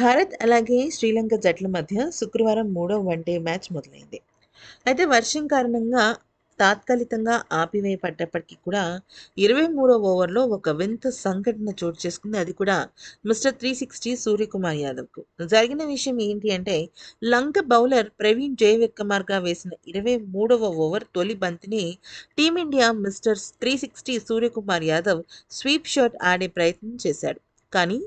భారత్ అలాగే శ్రీలంక జట్ల మధ్య శుక్రవారం మూడో వన్డే మ్యాచ్ మొదలైంది అయితే వర్షం కారణంగా తాత్కాలికంగా ఆపివేయబడ్డప్పటికీ కూడా ఇరవై మూడో ఓవర్లో ఒక వింత సంఘటన చోటు చేసుకుంది అది కూడా మిస్టర్ త్రీ సిక్స్టీ సూర్యకుమార్ యాదవ్కు జరిగిన విషయం ఏంటి అంటే లంక బౌలర్ ప్రవీణ్ జయవిక్కమార్గా వేసిన ఇరవై మూడవ ఓవర్ తొలి బంతిని team India mister three sixty Suryakumar Yadav sweep shot ఆడే ప్రయత్నం చేశాడు కానీ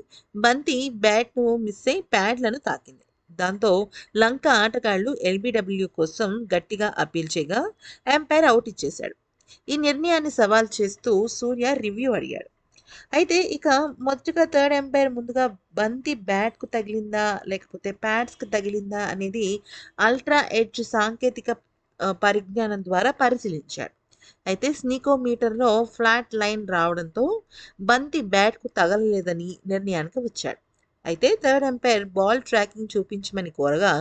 బంతి బ్యాట్ను మిస్ అయి ప్యాడ్లను తాకింది దాంతో లంక ఆటగాళ్లు ఎల్బీడబ్ల్యూ కోసం గట్టిగా అప్పీల్ చేయగా ఎంపైర్ అవుట్ ఇచ్చేశాడు ఈ నిర్ణయాన్ని సవాల్ చేస్తూ సూర్య రివ్యూ అడిగాడు అయితే ఇక మొదటిగా థర్డ్ ఎంపైర్ ముందుగా బంతి బ్యాట్కు తగిలిందా లేకపోతే ప్యాడ్స్కి తగిలిందా అనేది అల్ట్రా ఎడ్జ్ సాంకేతిక పరిజ్ఞానం ద్వారా పరిశీలించాడు అయితే స్నీకోమీటర్లో ఫ్లాట్ లైన్ రావడంతో బంతి బ్యాట్కు తగలలేదని నిర్ణయానికి వచ్చాడు అయితే థర్డ్ ఎంపైర్ బాల్ ట్రాకింగ్ చూపించమని కోరగా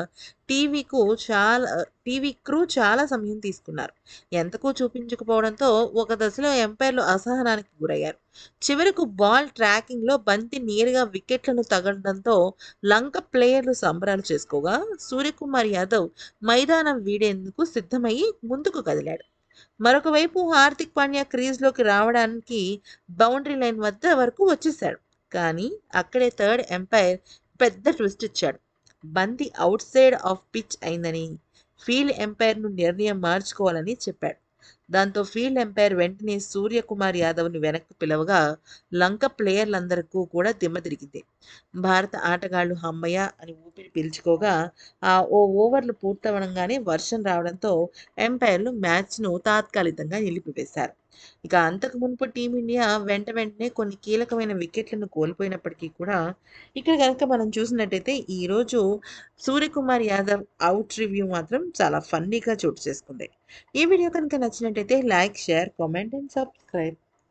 టీవీకు చాలా టీవీ క్రూ చాలా సమయం తీసుకున్నారు ఎంతకు చూపించకపోవడంతో ఒక దశలో ఎంపైర్లు అసహనానికి గురయ్యారు చివరకు బాల్ ట్రాకింగ్లో బంతి నేరుగా వికెట్లను తగలడంతో లంక ప్లేయర్లు సంబరాలు చేసుకోగా సూర్యకుమార్ యాదవ్ మైదానం వీడేందుకు సిద్ధమయ్యి ముందుకు కదిలాడు మరొకవైపు హార్దిక్ పాండ్యా క్రీజ్లోకి రావడానికి బౌండరీ లైన్ వద్ద వరకు వచ్చేశాడు కానీ అక్కడే థర్డ్ ఎంపైర్ పెద్ద ట్విస్ట్ ఇచ్చాడు బంతి అవుట్ సైడ్ ఆఫ్ పిచ్ అయిందని ఫీల్డ్ ఎంపైర్ను నిర్ణయం మార్చుకోవాలని చెప్పాడు దాంతో ఫీల్డ్ ఎంపైర్ వెంటనే సూర్యకుమార్ యాదవ్ను వెనక్కు పిలవగా లంక ప్లేయర్లందరికీ కూడా దిమ్మ తిరిగింది భారత ఆటగాళ్లు హమ్మయ్య అని ఊపిరి పీల్చుకోగా ఆ ఓ ఓవర్లు పూర్తవడంగానే వర్షం రావడంతో ఎంపైర్లు మ్యాచ్ను తాత్కాలికంగా నిలిపివేశారు ఇక అంతకు మునుపు టీమిండియా వెంట వెంటనే కొన్ని కీలకమైన వికెట్లను కోల్పోయినప్పటికీ కూడా ఇక్కడ కనుక మనం చూసినట్టయితే ఈరోజు సూర్యకుమార్ యాదవ్ అవుట్ రివ్యూ మాత్రం చాలా ఫన్నీగా చోటు చేసుకుంది ఈ వీడియో కనుక నచ్చినట్టు content అయితే like share comment and subscribe